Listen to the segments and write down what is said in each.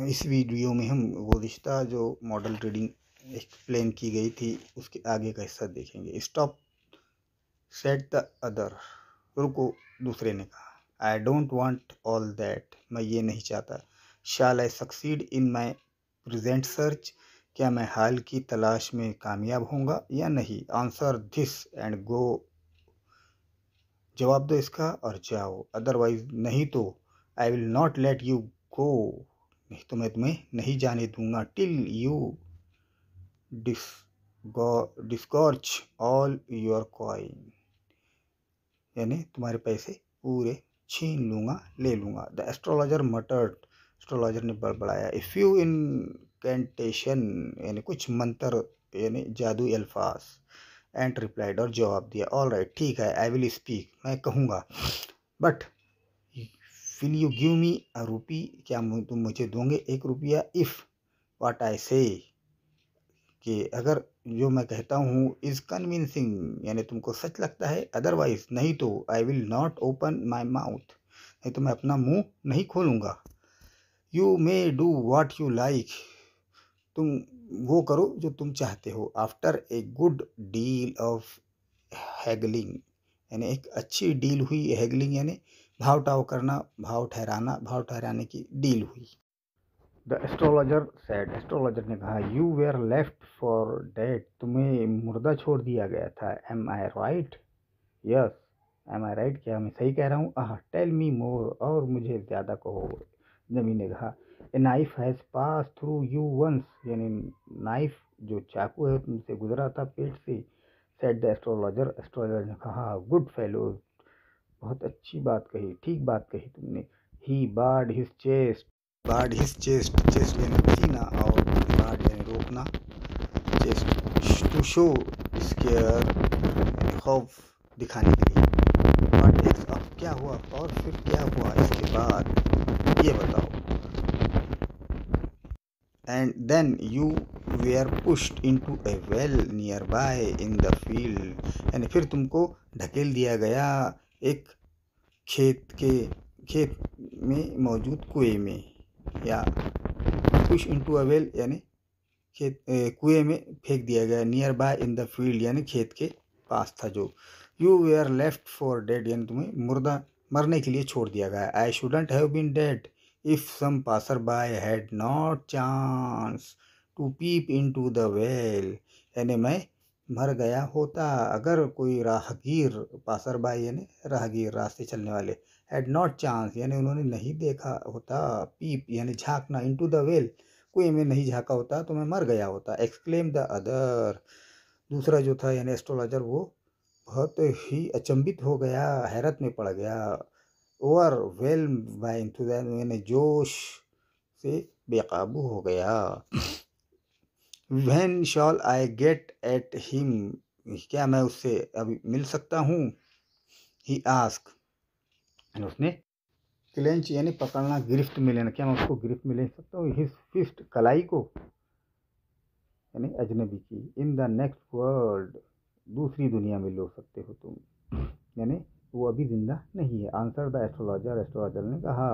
इस वीडियो में हम वो जो मॉडल ट्रेडिंग एक्सप्लेन की गई थी उसके आगे का हिस्सा देखेंगे स्टॉप सेट द अदर रुको दूसरे ने कहा I don't want all that मैं ये नहीं चाहता shall I succeed in my present search क्या मैं हाल की तलाश में कामयाब होऊंगा या नहीं आंसर दिस एंड गो जवाब दो इसका और जाओ अदरवाइज नहीं तो I will not let you go नहीं तो मैं तुम्हें नहीं जाने दूंगा till you dis discharge all your coin यानी तुम्हारे पैसे पूरे छीन लूँगा ले लूँगा द एस्ट्रोलॉजर मटर्ड एस्ट्रोलॉजर ने बड़बड़ाया इफ़ यू इन कैंटेशन यानी कुछ मंत्र यानी जादू अल्फाज एंड रिप्लाइड और जवाब दिया ऑल राइट ठीक है आई विल स्पीक मैं कहूँगा but will you give me a rupee क्या तुम मुझे दोगे एक रुपया इफ़ वाट आई से कि अगर जो मैं कहता हूँ इज़ कन्विंसिंग यानी तुमको सच लगता है अदरवाइज नहीं तो I will not open my mouth नहीं तो मैं अपना मुंह नहीं खोलूँगा you may do what you like तुम वो करो जो तुम चाहते हो after a good deal of haggling यानी एक अच्छी डील हुई हैगलिंग यानी भाव टाव करना भाव ठहराना भाव ठहराने की डील हुई द एस्ट्रोलॉजर सेड एस्ट्रोलॉजर ने कहा you were left for dead तुम्हें मुर्दा छोड़ दिया गया था am I right yes am I right क्या मैं सही कह रहा हूँ आह टेल मी मोर और मुझे ज़्यादा कहो जमी ने कहा a knife has passed through you once यानी नाइफ जो चाकू है तुमसे गुजरा था पेट से सेट द एस्ट्रोलॉजर एस्ट्रोलॉजर ने कहा गुड फेलोज बहुत अच्छी बात कही ठीक बात कही तुमने ही bared his chest bared his chest chest यानी पसीना और बार्ड यानी रोकना चेस्ट टू शो इसके uh, खौफ दिखाने के लिए बट अब क्या हुआ और फिर क्या हुआ इसके बाद ये बताओ and then you were pushed into a well nearby in the field यानी फिर तुमको ढकेल दिया गया एक खेत के खेत में मौजूद कुएं में या पुश इनटू अ वेल यानी खेत कुएं में फेंक दिया गया nearby in the field यानी खेत के पास था जो you were left for dead यानी तुम्हें मुर्दा मरने के लिए छोड़ दिया गया I shouldn't have been dead if some passerby had not chance to peep into the well यानी मैं मर गया होता अगर कोई राहगीर पासरबाई यानी राहगीर रास्ते चलने वाले हैड नॉट चांस यानी उन्होंने नहीं देखा होता पीप यानी झांकना इनटू द वेल कोई में नहीं झांका होता तो मैं मर गया होता एक्सक्लेम द अदर दूसरा जो था यानी एस्ट्रोलॉजर वो बहुत ही अचंभित हो गया हैरत में पड़ गया ओवर वेल बाई इंतजार यानी जोश से बेकाबू हो गया when shall I get at him क्या मैं उससे अभी मिल सकता हूँ ही आस्क एंड उसने क्लेंच यानी पकड़ना गिरफ्त में लेना क्या मैं उसको गिरफ्त में ले सकता हूँ हिज फिस्ट कलाई को यानी अजनबी की इन द नेक्स्ट वर्ल्ड दूसरी दुनिया में लो सकते हो तुम यानी वो अभी ज़िंदा नहीं है आंसर द एस्ट्रोलॉजर एस्ट्रोलॉजर ने कहा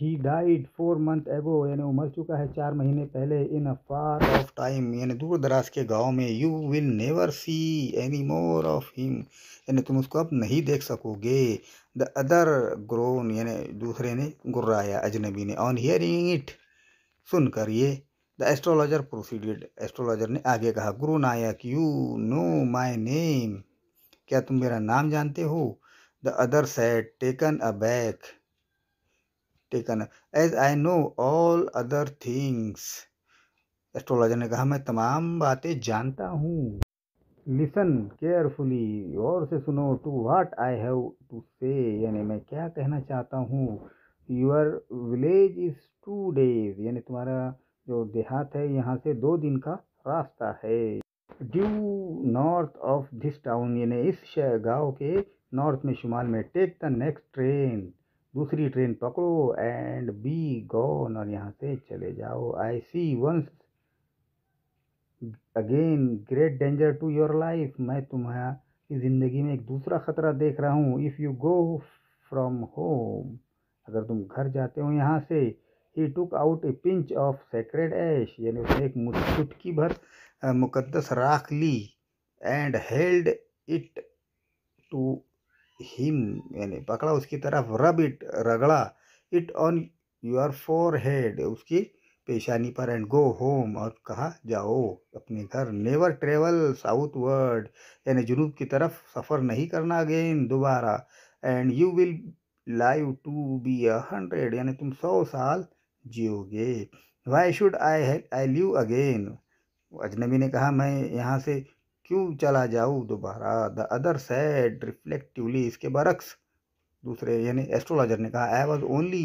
ही डाइड फोर मंथ एगो यानी वो मर चुका है चार महीने पहले इन अ फार ऑफ टाइम यानी दूर दराज के गांव में you will never see any more of him यानी तुम उसको अब नहीं देख सकोगे द अदर ग्रोन यानी दूसरे ने गुर्राया अजनबी ने ऑन हियरिंग इट सुनकर ये द एस्ट्रोलॉजर प्रोसीडेड एस्ट्रोलॉजर ने आगे कहा Guru Nayak you know my name क्या तुम मेरा नाम जानते हो the other sat taken aback taken as I know all other things astrologer ने कहा मैं तमाम बातें जानता हूँ लिसन केयरफुली और से सुनो to what I have to say यानी मैं क्या कहना चाहता हूँ your village is two days यानी तुम्हारा जो देहात है यहाँ से दो दिन का रास्ता है due north of this town यानी इस गांव के नॉर्थ में शुमाल में टेक द नेक्स्ट ट्रेन दूसरी ट्रेन पकड़ो एंड बी गॉन और यहाँ से चले जाओ I see once again great danger to your life मैं तुम्हारी ज़िंदगी में एक दूसरा ख़तरा देख रहा हूँ if you go from home अगर तुम घर जाते हो यहाँ से ही took out a pinch of sacred ash यानी उसने एक चुटकी भर मुकद्दस राख ली and held it to him यानी पकड़ा उसकी तरफ रब इट रगड़ा it on your forehead उसकी पेशानी पर एंड गो होम और कहा जाओ अपने घर नेवर ट्रेवल साउथ वर्ड यानी जुनूब की तरफ सफ़र नहीं करना अगेन दोबारा and you will live to be a hundred यानी तुम सौ साल जियोगे why should I I live again अजनबी ने कहा मैं यहाँ से क्यों चला जाऊँ दोबारा द अदर सैड रिफ्लेक्टिवली इसके बरक्स दूसरे यानी एस्ट्रोलॉजर ने कहा I was only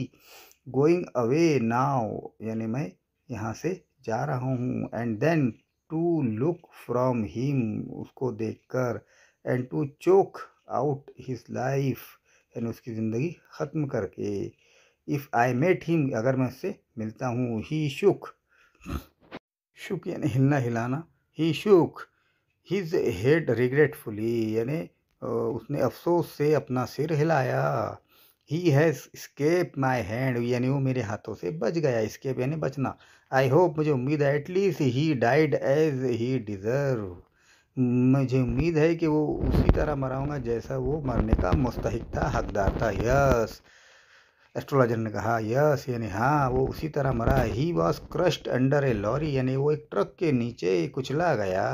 going away now यानी मैं यहाँ से जा रहा हूँ and then to look from him उसको देख कर and to choke out his life यानी उसकी ज़िंदगी ख़त्म करके इफ़ आई मेट हिम अगर मैं उससे मिलता हूँ ही शुक शुक यानी हिलना हिलाना he shook his head regretfully यानी उसने अफसोस से अपना सिर हिलाया he has escaped my hand यानी वो मेरे हाथों से बच गया स्केप यानी बचना आई होप मुझे उम्मीद है at least he died as he deserve मुझे उम्मीद है कि वो उसी तरह मराऊंगा जैसा वो मरने का मुस्तक था हकदार था यस एस्ट्रोलॉजर ने कहा यस यानी हाँ वो उसी तरह मरा he was crushed under a lorry यानी वो एक ट्रक के नीचे कुचला गया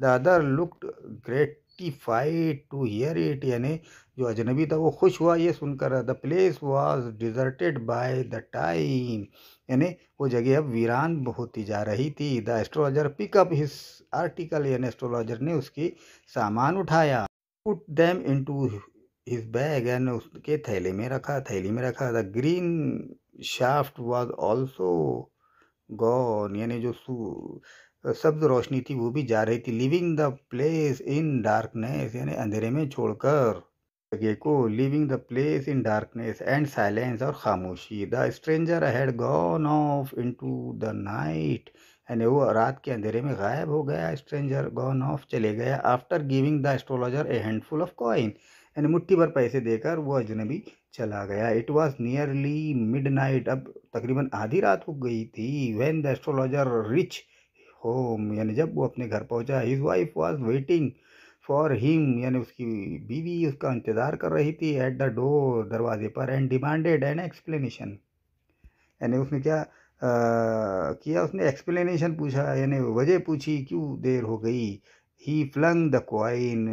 the other looked gratified to hear it यानी जो अजनबी था वो खुश हुआ ये सुनकर the place was deserted by the time यानी वो जगह अब वीरान होती जा रही थी the astrologer picked up his article यानी एस्ट्रोलॉजर ने उसकी सामान उठाया put them into his bag and उसके थैले में रखा थैली में रखा the green shaft was also gone यानी जो शब्द रोशनी थी वो भी जा रही थी living the place in darkness यानी अंधेरे में छोड़कर जगह को living the place in darkness and silence और खामोशी the stranger had gone off into the night यानी वो रात के अंधेरे में गायब हो गया स्ट्रेंजर गॉन ऑफ चले गया after giving the astrologer a handful of coin यानी मुट्ठी भर पैसे देकर वो अजनबी चला गया it was nearly midnight अब तकरीबन आधी रात हो गई थी when the astrologer reach home यानी जब वो अपने घर पहुंचा his wife was waiting for him यानी उसकी बीवी उसका इंतज़ार कर रही थी एट द डोर दरवाजे पर एंड डिमांडेड एन एक्सप्लेनेशन यानी उसने क्या आ, किया उसने एक्सप्लेनेशन पूछा यानी वजह पूछी क्यों देर हो गई he flung the coin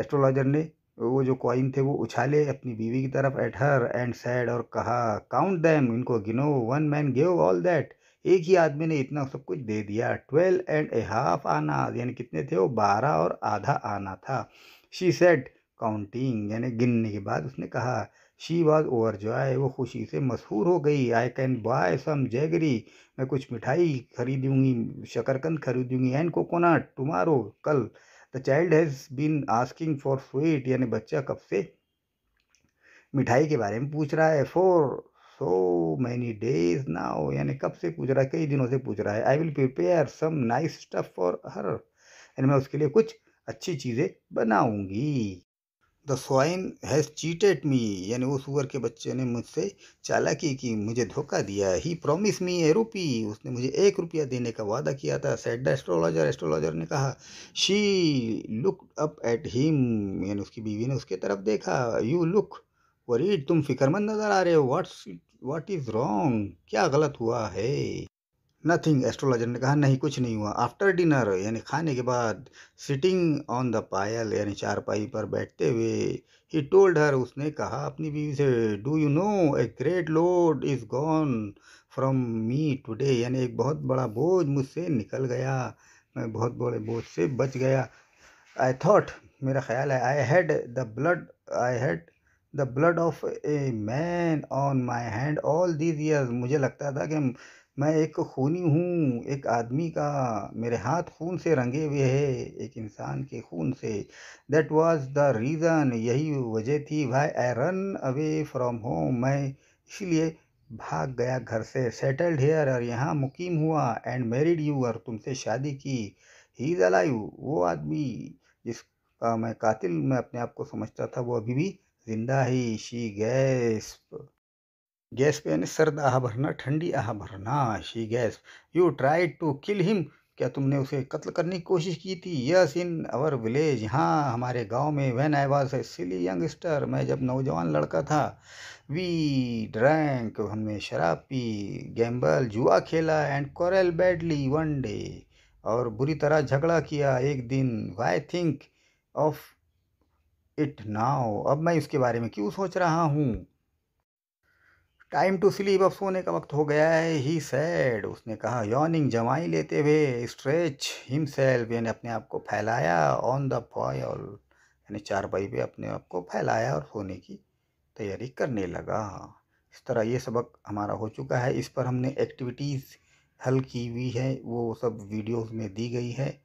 astrologer ने वो जो कॉइन थे वो उछाले अपनी बीवी की तरफ एट हर एंड सैड और कहा काउंट दैम इनको गिनो one man gave all that एक ही आदमी ने इतना सब कुछ दे दिया ट्वेल्व एंड ए हाफ आना यानी कितने थे वो बारह और आधा आना था शी सेट काउंटिंग यानी गिनने के बाद उसने कहा शी वॉज ओवर जॉय वो खुशी से मशहूर हो गई I can buy some jaggery मैं कुछ मिठाई खरीदूंगी शकरकंद खरीदूंगी एंड कोकोनट टुमारो कल the child has been asking for sweet यानी बच्चा कब से मिठाई के बारे में पूछ रहा है for so many days now यानी कब से पूछ रहा है कई दिनों से पूछ रहा है I will prepare some nice stuff for her यानी मैं उसके लिए कुछ अच्छी चीज़ें बनाऊंगी the swine has cheated me यानी वो सुअर के बच्चे ने मुझसे चालाकी की मुझे धोखा दिया ही प्रोमिस मी ए रूपी उसने मुझे एक रुपया देने का वादा किया था सेट द एस्ट्रोलॉजर एस्ट्रोलॉजर ने कहा she look up at him यानी उसकी बीवी ने उसके तरफ देखा यू लुक वरीड तुम फिक्रमंद नज़र आ रहे हो व्हाट्स व्हाट इज़ रॉन्ग क्या गलत हुआ है नथिंग एस्ट्रोलॉजर ने कहा नहीं कुछ नहीं हुआ आफ्टर डिनर यानी खाने के बाद सिटिंग ऑन द पायल यानी चारपाई पर बैठते हुए ही टोल्ड हर उसने कहा अपनी बीवी से do you know a great load is gone from me today यानी एक बहुत बड़ा बोझ मुझसे निकल गया मैं बहुत बड़े बोझ से बच गया आई थॉट मेरा ख्याल है I had the blood I had the blood of a man on my hand all these years मुझे लगता था कि मैं एक खूनी हूँ एक आदमी का मेरे हाथ खून से रंगे हुए है एक इंसान के खून say that was the reason यही वजह थी भाई I run away from home मैं इसलिए भाग गया घर से सेटल्ड हेयर और यहाँ मुकीम हुआ एंड मेरिड यू और तुमसे शादी की ही इज़ अलाइव वो आदमी जिसका मैं कातिल मैं अपने आप को समझता था वो अभी भी जिंदा ही शी गैस पे यानी सर्द आह भरना ठंडी आह भरना she gasped you try to kill him क्या तुमने उसे कत्ल करने की कोशिश की थी यस इन अवर विलेज हाँ हमारे गांव में when I was a silly youngster मैं जब नौजवान लड़का था वी ड्रैंक हमने शराब पी गैम्बल जुआ खेला and quarrel badly one day और बुरी तरह झगड़ा किया एक दिन why think of it now अब मैं इसके बारे में क्यों सोच रहा हूँ टाइम टू स्लीप अब सोने का वक्त हो गया है ही सैड उसने कहा यॉनिंग जमाई लेते हुए स्ट्रेच हिमसेल्फ यानी अपने आप को फैलाया ऑन द और यानी चार पाई पे अपने आप को फैलाया और सोने की तैयारी करने लगा इस तरह ये सबक हमारा हो चुका है इस पर हमने एक्टिविटीज़ हल की हुई है वो सब वीडियोस में दी गई है